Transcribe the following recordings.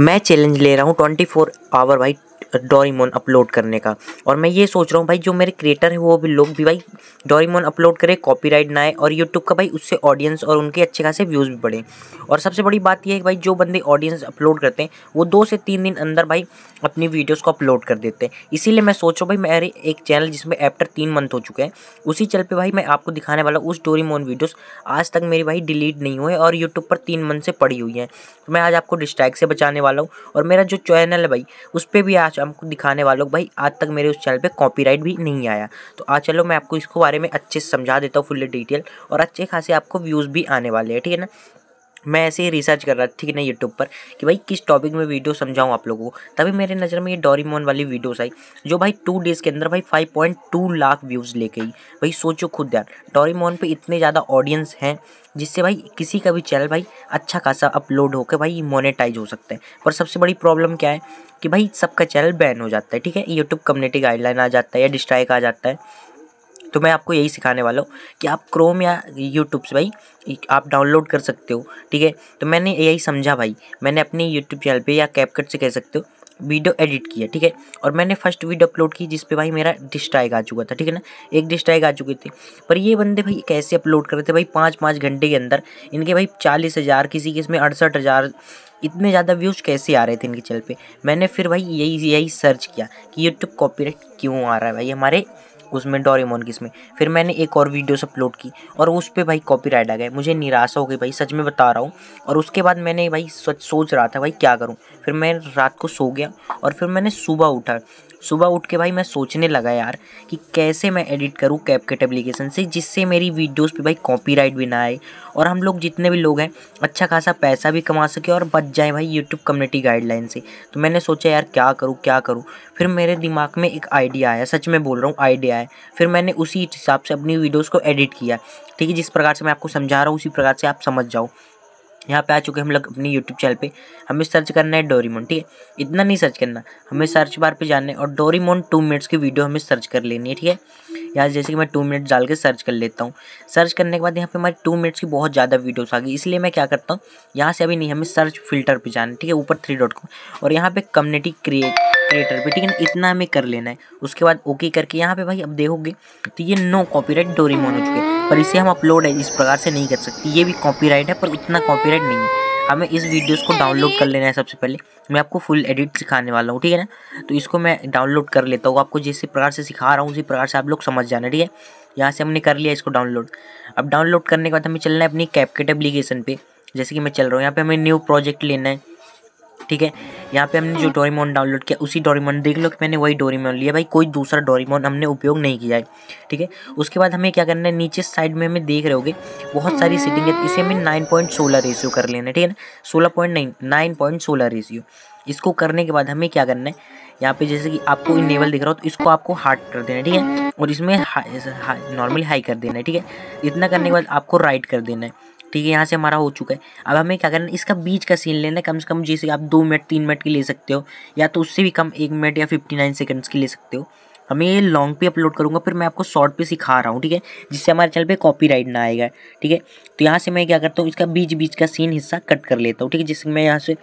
मैं चैलेंज ले रहा हूँ ट्वेंटी फोर आवर भाई डोरीमोन अपलोड करने का और मैं ये सोच रहा हूँ भाई जो मेरे क्रिएटर हैं वो भी लोग भी भाई डोरीमोन अपलोड करें कॉपीराइट ना आए और यूट्यूब का भाई उससे ऑडियंस और उनके अच्छे खासे व्यूज़ भी बढ़े और सबसे बड़ी बात यह है कि भाई जो बंदे ऑडियंस अपलोड करते हैं वो दो से तीन दिन अंदर भाई अपनी वीडियोज़ को अपलोड कर देते हैं इसीलिए मैं सोच रहा हूँ भाई मेरे एक चैनल जिसमें एफ्टर तीन मंथ हो चुके हैं उसी चल पर भाई मैं आपको दिखाने वाला उस डोरीमोन वीडियोज़ आज तक मेरी भाई डिलीट नहीं हुए और यूट्यूब पर तीन मंथ से पड़ी हुई हैं तो मैं आज आपको डिस्ट्रैक्ट से बचाने वाला हूँ और मेरा जो चैनल है भाई उस पर भी आज आज हम दिखाने वाले भाई आज तक मेरे उस चैनल पे कॉपीराइट भी नहीं आया तो आज चलो मैं आपको इसको बारे में अच्छे से समझा देता हूँ फुल डिटेल और अच्छे खासे आपको व्यूज़ भी आने वाले हैं ठीक है ना मैं ऐसे ही रिसर्च कर रहा था ठीक है ना यूट्यूब पर कि भाई किस टॉपिक में वीडियो समझाऊँ आप लोगों को तभी मेरे नज़र में ये डोरीमोन वाली वीडियोस आई जो भाई टू डेज़ के अंदर भाई five point two lakh views लेके आई भाई सोचो खुद यार डोरीमोन पर इतने ज़्यादा ऑडियंस हैं जिससे भाई किसी का भी चैनल भाई अच्छा खासा अपलोड होकर भाई मोनेटाइज हो सकता है पर सबसे बड़ी प्रॉब्लम क्या है कि भाई सबका चैनल बैन हो जाता है ठीक है यूट्यूब कम्युनिटी गाइडलाइन आ जाता है या डिस्ट्राइक आ जाता है तो मैं आपको यही सिखाने वाला हूँ कि आप क्रोम या यूट्यूब से भाई आप डाउनलोड कर सकते हो ठीक है तो मैंने यही समझा भाई मैंने अपने यूट्यूब चैनल पर या कैपकट से कह सकते हो वीडियो एडिट किया ठीक है और मैंने फर्स्ट वीडियो अपलोड की जिस पे भाई मेरा डिस्ट्राइक आ चुका था ठीक है ना एक डिस्ट्राइक आ चुके थे पर ये बंदे भाई कैसे अपलोड कर रहे थे भाई पाँच पाँच घंटे के अंदर इनके भाई चालीस हज़ार किसी के इसमें अड़सठ हज़ार इतने ज़्यादा व्यूज़ कैसे आ रहे थे इनके चैनल पर मैंने फिर भाई यही यही सर्च किया कि यूट्यूब कॉपी क्यों आ रहा है भाई हमारे उसमें डोरेमोन की इसमें फिर मैंने एक और वीडियोस अपलोड की और उस पर भाई कॉपी राइट आ गए मुझे निराशा हो गई भाई सच में बता रहा हूँ और उसके बाद मैंने भाई सच सोच रहा था भाई क्या करूँ फिर मैं रात को सो गया और फिर मैंने सुबह उठा सुबह उठ के भाई मैं सोचने लगा यार कि कैसे मैं एडिट करूँ कैपकट एप्लीकेशन से जिससे मेरी वीडियोस पे भाई कॉपीराइट भी ना आए और हम लोग जितने भी लोग हैं अच्छा खासा पैसा भी कमा सके और बच जाए भाई यूट्यूब कम्युनिटी गाइडलाइन से तो मैंने सोचा यार क्या करूँ क्या करूँ फिर मेरे दिमाग में एक आइडिया आया सच में बोल रहा हूँ आइडिया किया है फिर मैंने उसी हिसाब से अपनी वीडियोज़ को एडिट किया ठीक है जिस प्रकार से मैं आपको समझा रहा हूँ उसी प्रकार से आप समझ जाओ यहाँ पे आ चुके हम लोग अपनी यूट्यूब चैनल पे हमें सर्च करना है डोरीमोन ठीक है इतना नहीं सर्च करना हमें सर्च बार पे जाना है और डोरीमोन टू मिनट्स की वीडियो हमें सर्च कर लेनी है ठीक है यहाँ जैसे कि मैं टू मिनट डाल के सर्च कर लेता हूँ सर्च करने के बाद यहाँ पे हमारी टू मिनट्स की बहुत ज़्यादा वीडियोस आ गई इसलिए मैं क्या करता हूँ यहाँ से अभी नहीं हमें सर्च फिल्टर पर जाना है ठीक है ऊपर थ्री डॉट कॉम और यहाँ पे कम्युनिटी क्रिएट क्रिएटर पर ठीक है इतना हमें कर लेना है उसके बाद ओके करके यहाँ पे भाई अब देखोगे तो ये नो कॉपी डोरीमोन हो चुके पर इसे हम अपलोड है इस प्रकार से नहीं कर सकते ये भी कॉपी है पर इतना कॉपी हंड्रेड नहीं है हमें इस वीडियोस को डाउनलोड कर लेना है सबसे पहले मैं आपको फुल एडिट सिखाने वाला हूँ ठीक है ना तो इसको मैं डाउनलोड कर लेता हूँ आपको जिस प्रकार से सिखा रहा हूँ उसी प्रकार से आप लोग समझ जाना ठीक है यहाँ से हमने कर लिया इसको डाउनलोड अब डाउनलोड करने के बाद हमें चलना है अपनी कैपकेट एप्लीकेशन पर जैसे कि मैं चल रहा हूँ यहाँ पर हमें न्यू प्रोजेक्ट लेना है ठीक है यहाँ पे हमने जो हाँ। डोरीमोन डाउनलोड किया उसी डोरीमोन देख लो कि मैंने वही डोरीमोन लिया भाई कोई दूसरा डोरीमोन हमने उपयोग नहीं किया है ठीक है उसके बाद हमें क्या करना है नीचे साइड में हमें देख रहे होगे बहुत सारी सीटिंग है इसे हमें नाइन पॉइंट सोलह रेशियो कर लेना है ठीक है ना सोलह पॉइंट नाइन नाइन पॉइंट सोलह रेशियो इसको करने के बाद हमें क्या करना है यहाँ पे जैसे कि आपको इनेबल दिख रहा हो तो इसको आपको हार्ड कर देना है ठीक है और इसमें नॉर्मली हाई कर देना है ठीक है इतना करने के बाद आपको राइट कर देना है ठीक है यहाँ से हमारा हो चुका है अब हमें क्या करना है इसका बीच का सीन लेना है कम से कम जैसे आप दो मिनट तीन मिनट की ले सकते हो या तो उससे भी कम एक मिनट या फिफ्टी नाइन सेकेंड्स की ले सकते हो हमें ये लॉन्ग पे अपलोड करूँगा फिर मैं आपको शॉर्ट पे सिखा रहा हूँ ठीक है जिससे हमारे चैनल पे कॉपीराइट ना आएगा ठीक है तो यहाँ से मैं क्या करता हूँ इसका बीच बीच का सीन हिस्सा कट कर लेता हूँ ठीक है जिससे मैं यहाँ से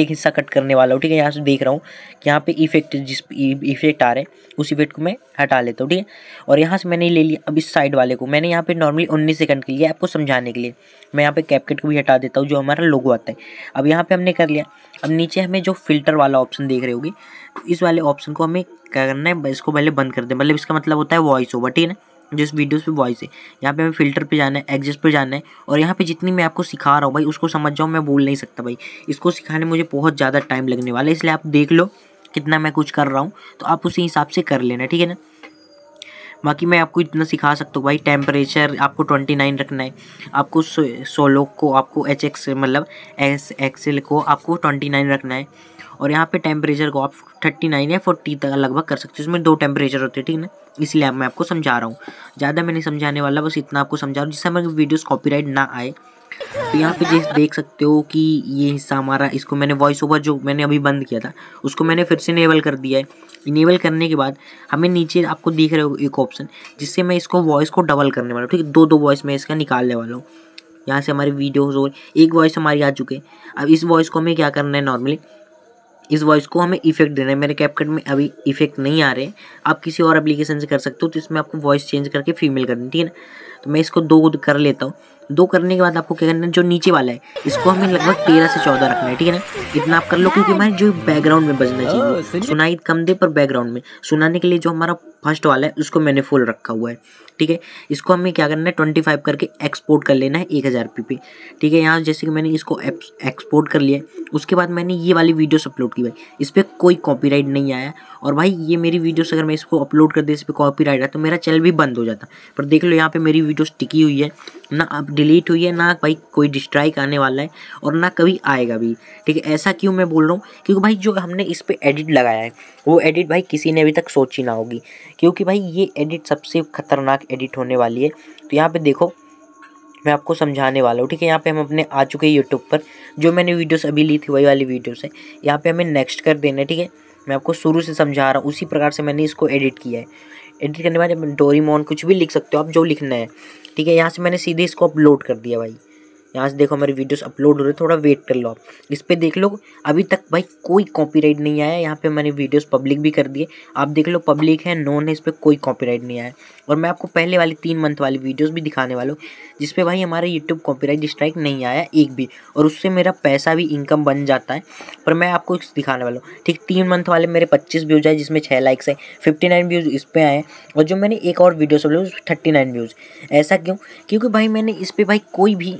एक हिस्सा कट करने वाला हूँ ठीक है यहाँ से देख रहा हूँ कि यहाँ पे इफेक्ट जिस इफेक्ट आ रहे हैं उस इफेक्ट को मैं हटा लेता हूँ ठीक है और यहाँ से मैंने ले लिया अब इस साइड वाले को मैंने यहाँ पे नॉर्मली उन्नीस सेकंड के लिए आपको समझाने के लिए मैं यहाँ पे कैपकेट को भी हटा देता हूँ जो हमारा लोगो आता है अब यहाँ पर हमने कर लिया अब नीचे हमें जो फिल्टर वाला ऑप्शन देख रहे होगी तो इस वाले ऑप्शन को हमें क्या करना है इसको पहले बंद कर दें मतलब इसका मतलब होता है वॉइस ओवर ठीक है ना जिस वीडियोस पे वॉइस है यहाँ पे हमें फिल्टर पे जाना है एग्जिस्ट पे जाना है और यहाँ पे जितनी मैं आपको सिखा रहा हूँ भाई उसको समझ जाऊँ मैं बोल नहीं सकता भाई इसको सिखाने मुझे बहुत ज़्यादा टाइम लगने वाला है इसलिए आप देख लो कितना मैं कुछ कर रहा हूँ तो आप उसी हिसाब से कर लेना ठीक है ना बाकी मैं आपको इतना सिखा सकता हूँ भाई टेम्परेचर आपको ट्वेंटी नाइन रखना है आपको सोलो को आपको एच एक्स मतलब एस एक्सेल को आपको ट्वेंटी नाइन रखना है और यहाँ पे टेम्परेचर को आप थर्टी नाइन या फोर्टी तक लगभग कर सकते हो इसमें दो टेम्परेचर होते हैं ठीक है ना इसलिए मैं आपको समझा रहा हूँ ज़्यादा मैं नहीं समझाने वाला बस इतना आपको समझा रहा हूँ जिससे हमारे वीडियोस कॉपीराइट ना आए तो यहाँ पे जैसे देख सकते हो कि ये हिस्सा हमारा इसको मैंने वॉइस ओवर जो मैंने अभी बंद किया था उसको मैंने फिर से इनेबल कर दिया है इनेबल करने के बाद हमें नीचे आपको दिख रहे हो एक ऑप्शन जिससे मैं इसको वॉइस को डबल करने वाला हूँ ठीक है दो दो वॉइस मैं इसका निकालने वाला हूँ यहाँ से हमारी वीडियोज़ और एक वॉइस हमारी आ चुके अब इस वॉइस को हमें क्या करना है नॉर्मली इस वॉइस को हमें इफेक्ट देना है मेरे कैपकट में अभी इफेक्ट नहीं आ रहे आप किसी और एप्लीकेशन से कर सकते हो तो इसमें आपको वॉइस चेंज करके फीमेल करनी ठीक है ना तो मैं इसको दो कर लेता हूँ दो करने के बाद आपको क्या करना है जो नीचे वाला है इसको हमें लगभग तेरह से चौदह रखना है ठीक है ना इतना आप कर लो क्योंकि हमारे जो बैकग्राउंड में बजना हाँ, चाहिए सुनाई कम दे पर बैकग्राउंड में सुनाने के लिए जो हमारा फर्स्ट वाला है उसको मैंने फुल रखा हुआ है ठीक है इसको हमें क्या करना है ट्वेंटी फाइव करके एक्सपोर्ट कर लेना है एक हज़ार पी पे ठीक है यहाँ जैसे कि मैंने इसको एक्सपोर्ट कर लिया उसके बाद मैंने ये वाली वीडियोस अपलोड की भाई इस पर कोई कॉपीराइट नहीं आया और भाई ये मेरी वीडियोस अगर मैं इसको अपलोड कर दे इस पर कॉपी आया तो मेरा चैनल भी बंद हो जाता पर देख लो यहाँ पर मेरी वीडियोज टिकी हुई है ना अब डिलीट हुई है ना भाई कोई डिस्ट्राइक आने वाला है और ना कभी आएगा भी ठीक है ऐसा क्यों मैं बोल रहा हूँ क्योंकि भाई जो हमने इस पर एडिट लगाया है वो एडिट भाई किसी ने अभी तक सोची ना होगी क्योंकि भाई ये एडिट सबसे ख़तरनाक एडिट होने वाली है तो यहाँ पर देखो मैं आपको समझाने वाला हूँ ठीक है यहाँ पे हम अपने आ चुके हैं यूट्यूब पर जो मैंने वीडियोस अभी ली थी वही वाली वीडियोस है यहाँ पे हमें नेक्स्ट कर देना है ठीक है मैं आपको शुरू से समझा रहा हूँ उसी प्रकार से मैंने इसको एडिट किया है एडिट करने के बाद डोरीमोन कुछ भी लिख सकते हो आप जो लिखना है ठीक है यहाँ से मैंने सीधे इसको अपलोड कर दिया भाई यहाँ से देखो हमारी वीडियोस अपलोड हो रहे थोड़ा वेट कर लो आप इस पर देख लो अभी तक भाई कोई कॉपीराइट नहीं आया यहाँ पे मैंने वीडियोस पब्लिक भी कर दिए आप देख लो पब्लिक है नॉन है इस पर कोई कॉपीराइट नहीं आया और मैं आपको पहले वाली तीन मंथ वाली वीडियोज़ भी दिखाने वाला हूँ जिसपे भाई हमारा यूट्यूब कॉपीराइट स्ट्राइक नहीं आया एक भी और उससे मेरा पैसा भी इनकम बन जाता है पर मैं आपको दिखाने वाला हूँ ठीक तीन मंथ वाले मेरे पच्चीस व्यूज आए जिसमें छः लाइक्स है फिफ्टी नाइन व्यूज़ इस पर आए और जो मैंने एक और वीडियो सब लोग थर्टी नाइन व्यूज़ ऐसा क्यों क्योंकि भाई मैंने इस पर भाई कोई भी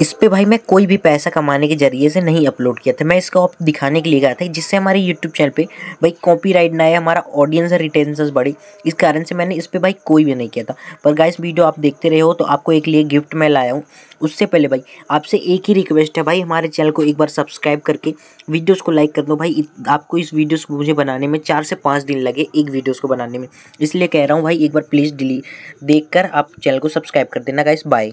इस पे भाई मैं कोई भी पैसा कमाने के जरिए से नहीं अपलोड किया था मैं इसको आप दिखाने के लिए गया था जिससे हमारे यूट्यूब चैनल पे भाई कॉपीराइट ना आए हमारा ऑडियंस रिटेंस बढ़ी इस कारण से मैंने इस पर भाई कोई भी नहीं किया था पर गाइस वीडियो आप देखते रहे हो तो आपको एक लिए गिफ्ट मैं लाया हूँ उससे पहले भाई आपसे एक ही रिक्वेस्ट है भाई हमारे चैनल को एक बार सब्सक्राइब करके वीडियोज़ को लाइक कर दो भाई आपको इस वीडियोज को मुझे बनाने में चार से पाँच दिन लगे एक वीडियोज़ को बनाने में इसलिए कह रहा हूँ भाई एक बार प्लीज़ डिली देख आप चैनल को सब्सक्राइब कर देना गाइस बाय